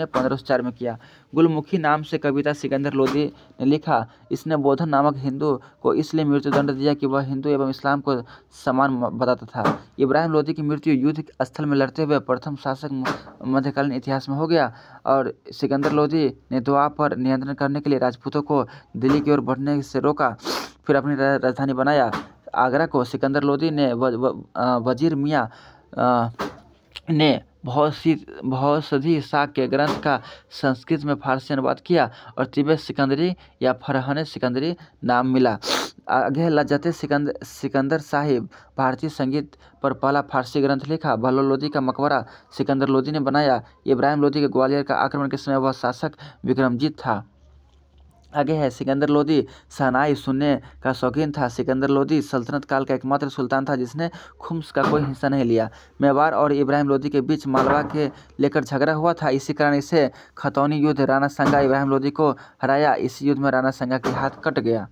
ने पंद्रह सौ में किया गुलमुखी नाम से कविता सिकंदर लोधी ने लिखा इसने बोधन नामक हिंदू को इसलिए मृत्युदंड दिया कि वह हिंदू एवं इस्लाम को समान बताता था इब्राहिम लोधी की मृत्यु युद्ध स्थल में लड़ते हुए प्रथम शासक मध्यकालीन इतिहास में हो गया और सिकंदर लोधी ने दुआ पर नियंत्रण करने के लिए राजपूतों को दिल्ली की ओर बढ़ने से रोका फिर अपनी राजधानी बनाया आगरा को सिकंदर लोधी ने वजीर मियाँ ने बहुत भौसिधी शाह के ग्रंथ का संस्कृत में फ़ारसी अनुवाद किया और तिब्बत सिकंदरी या फरहने सिकंदरी नाम मिला आगे लज्जते सिकंद सिकंदर साहिब भारतीय संगीत पर पहला फारसी ग्रंथ लिखा भल्लो लोधी का मकबरा सिकंदर लोधी ने बनाया इब्राहिम लोधी के ग्वालियर का आक्रमण के समय वह शासक विक्रमजीत था आगे है सिकंदर लोदी शहनाई सुनने का शौकीन था सिकंदर लोदी सल्तनत काल का एकमात्र सुल्तान था जिसने खुम्स का कोई हिस्सा नहीं लिया मेवाड़ और इब्राहिम लोदी के बीच मालवा के लेकर झगड़ा हुआ था इसी कारण इसे खतौनी युद्ध राणा संगा इब्राहिम लोदी को हराया इसी युद्ध में राणा संगा के हाथ कट गया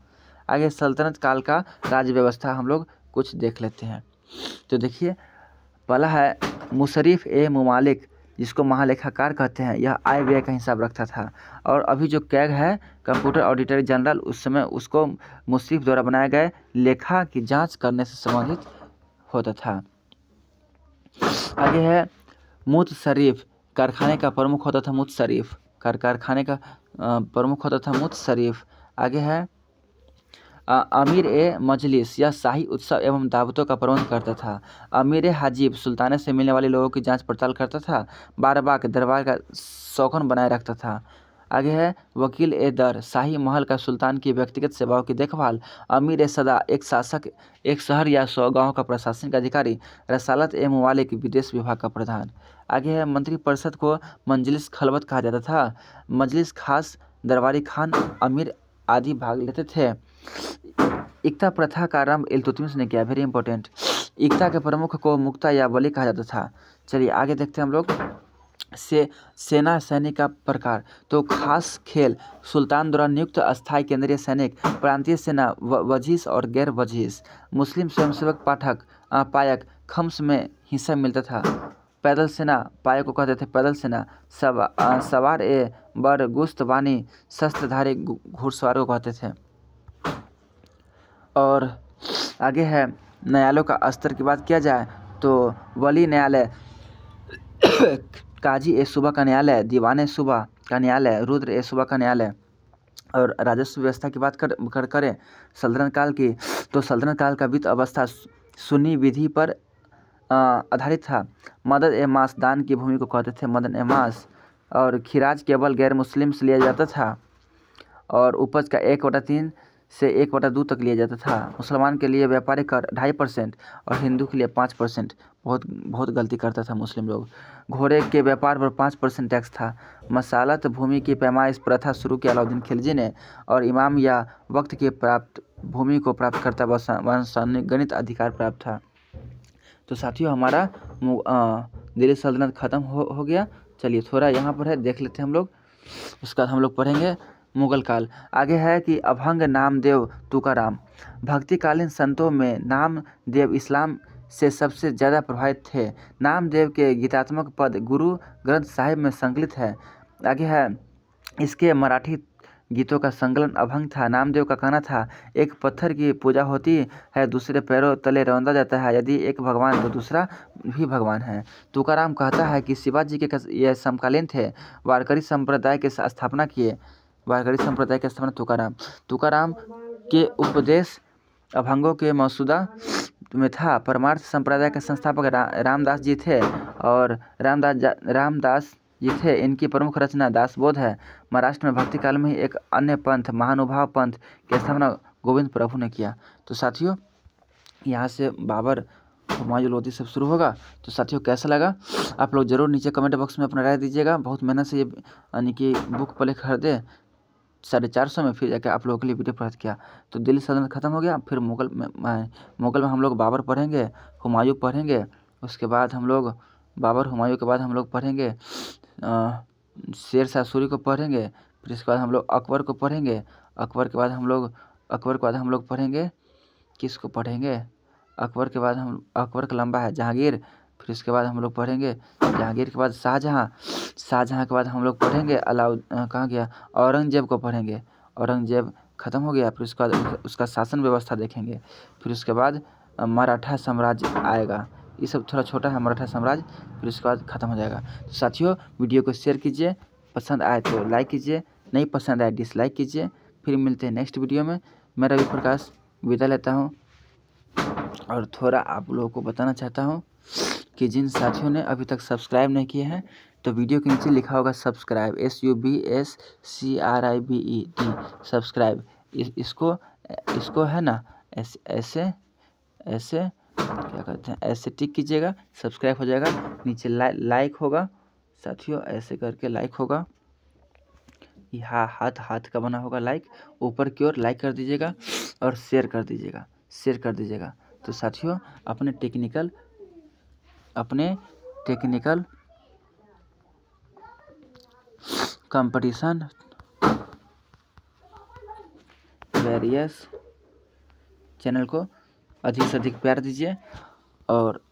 आगे सल्तनत काल का राज्य व्यवस्था हम लोग कुछ देख लेते हैं तो देखिए पहला है मुशरफ ए ममालिक जिसको महालेखाकार कहते हैं यह आय व्यय का हिसाब रखता था और अभी जो कैग है कंप्यूटर ऑडिटर जनरल उस समय उसको मुसीफ़ द्वारा बनाए गए लेखा की जांच करने से संबंधित होता था आगे है मुत शरीफ कारखाने का प्रमुख होता था मुत शरीफ कार कारखाने का प्रमुख होता था मुत शरीफ आगे है अमीर ए मजलिस यह शाही उत्सव एवं दावतों का प्रबंध करता था अमीर ए हाजीब सुल्ताने से मिलने वाले लोगों की जांच पड़ताल करता था बार बार दरबार का शौकन बनाए रखता था आगे है वकील ए दर शाही महल का सुल्तान की व्यक्तिगत सेवाओं की देखभाल अमीर ए सदा एक शासक एक शहर या सौ गांव का प्रशासनिक अधिकारी रसालत ए ममालिक विदेश विभाग का प्रधान आगे है मंत्रिपरिषद को मंजलिस खलबत कहा जाता था मजलिस खास दरबारी खान अमीर आदि भाग लेते थे एकता प्रथा का आरंभ इल्तुतमिश ने किया वेरी इंपॉर्टेंट एकता के प्रमुख को मुक्ता या बलि कहा जाता था चलिए आगे देखते हैं हम लोग से सेना सैनिक का प्रकार तो खास खेल सुल्तान द्वारा नियुक्त अस्थायी केंद्रीय सैनिक प्रांतीय सेना वजीस और गैर वजीस मुस्लिम स्वयंसेवक पाठक पायक खम्स में हिस्सा मिलता था पैदल सेना पायक को कहते थे पैदल सेना सवा, सवार ए बर गुस्त वानी शस्त्रधारी घुड़सवार को कहते थे और आगे है न्यायालयों का स्तर की बात किया जाए तो वली न्यायालय काजी ए सुबह का न्यायालय दीवान ए सुबह का न्यायालय रुद्र ए सुबह का न्यायालय और राजस्व व्यवस्था की बात कर कर करें सल्तनत काल की तो सल्तनत काल का वित्त अवस्था सुन्नी विधि पर आधारित था मदद ए मास दान की भूमि को कहते थे मदन ए मास और खिराज केवल गैर मुस्लिम से लिया जाता था और उपज का एक वटा तीन से एक बटा दो तक लिया जाता था मुसलमान के लिए व्यापारिक कर ढाई परसेंट और हिंदू के लिए पाँच परसेंट बहुत बहुत गलती करता था मुस्लिम लोग घोड़े के व्यापार पर पाँच परसेंट टैक्स था मसालत भूमि की पैमाइश प्रथा शुरू किया अलाउद्दीन खिलजी ने और इमाम या वक्त के प्राप्त भूमि को प्राप्त करता गणित अधिकार प्राप्त था तो साथियों हमारा दिल्ली सल्तनत ख़त्म हो, हो गया चलिए थोड़ा यहाँ पर है देख लेते हैं हम लोग उसके बाद हम लोग पढ़ेंगे मुगल काल आगे है कि अभंग नामदेव तुकाराम भक्तिकालीन संतों में नामदेव इस्लाम से सबसे ज़्यादा प्रभावित थे नामदेव के गीतात्मक पद गुरु ग्रंथ साहिब में संकलित है आगे है इसके मराठी गीतों का संकलन अभंग था नामदेव का कहना था एक पत्थर की पूजा होती है दूसरे पैरों तले रौंदा जाता है यदि एक भगवान तो दूसरा भी भगवान है तुकाराम कहता है कि शिवाजी के यह समकालीन थे वारकरी संप्रदाय के स्थापना किए वारकरी संप्रदाय के स्थापना तुकाराम तुकाराम के उपदेश अभंगों के मौसूदा में था परमार्थ संप्रदाय के संस्थापक रा, रामदास जी थे और रामदास रामदास जी थे इनकी प्रमुख रचना दासबोध है महाराष्ट्र में भक्ति काल में ही एक अन्य पंथ महानुभाव पंथ की स्थापना गोविंद प्रभु ने किया तो साथियों यहाँ से बाबर हुमायूं लोधी सब शुरू होगा तो साथियों कैसा लगा आप लोग ज़रूर नीचे कमेंट बॉक्स में अपना राय दीजिएगा बहुत मेहनत से ये यानी कि बुक पहले खरीदे साढ़े चार सौ में फिर जाकर आप लोगों के लिए वीडियो प्राप्त किया तो दिल्ली सल्तनत ख़त्म हो गया फिर मुगल में मुगल में हम लोग बाबर पढ़ेंगे हुमायूं पढ़ेंगे उसके बाद हम लोग बाबर हुमायूं के बाद हम लोग पढ़ेंगे शेर शाह सूरी को पढ़ेंगे फिर इसके बाद हम लोग अकबर को पढ़ेंगे अकबर के बाद हम लोग अकबर के बाद हम लोग पढ़ेंगे किस पढ़ेंगे अकबर के बाद हम अकबर का लंबा है जहांगीर फिर उसके बाद हम लोग पढ़ेंगे जहांगीर के बाद शाहजहाँ शाहजहाँ के बाद हम लोग पढ़ेंगे अलाउद कहाँ गया औरंगजेब को पढ़ेंगे औरंगजेब ख़त्म हो गया फिर उसके बाद उसका शासन व्यवस्था देखेंगे फिर उसके बाद मराठा साम्राज्य आएगा ये सब थोड़ा छोटा है मराठा साम्राज्य फिर उसके बाद ख़त्म हो जाएगा तो साथियों वीडियो को शेयर कीजिए पसंद आए तो लाइक कीजिए नहीं पसंद आए डिसलाइक कीजिए फिर मिलते हैं नेक्स्ट वीडियो में मैं रवि प्रकाश विदा लेता हूँ और थोड़ा आप लोगों को बताना चाहता हूँ कि जिन साथियों ने अभी तक सब्सक्राइब नहीं किए हैं तो वीडियो के नीचे लिखा होगा subscribe S U B S C R I B E टी सब्सक्राइब इसको इसको है ना ऐसे ऐसे ऐसे क्या कहते हैं ऐसे टिक कीजिएगा सब्सक्राइब हो जाएगा नीचे ला, लाइक होगा साथियों ऐसे करके लाइक होगा यहाँ हाथ हाथ का बना होगा लाइक ऊपर की ओर लाइक कर दीजिएगा और शेयर कर दीजिएगा शेयर कर दीजिएगा तो साथियों अपने टेक्निकल अपने टेक्निकल कंपटीशन वेरियस चैनल को अधिक से अधिक प्यार दीजिए और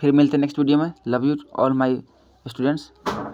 फिर मिलते हैं नेक्स्ट वीडियो में love you all my students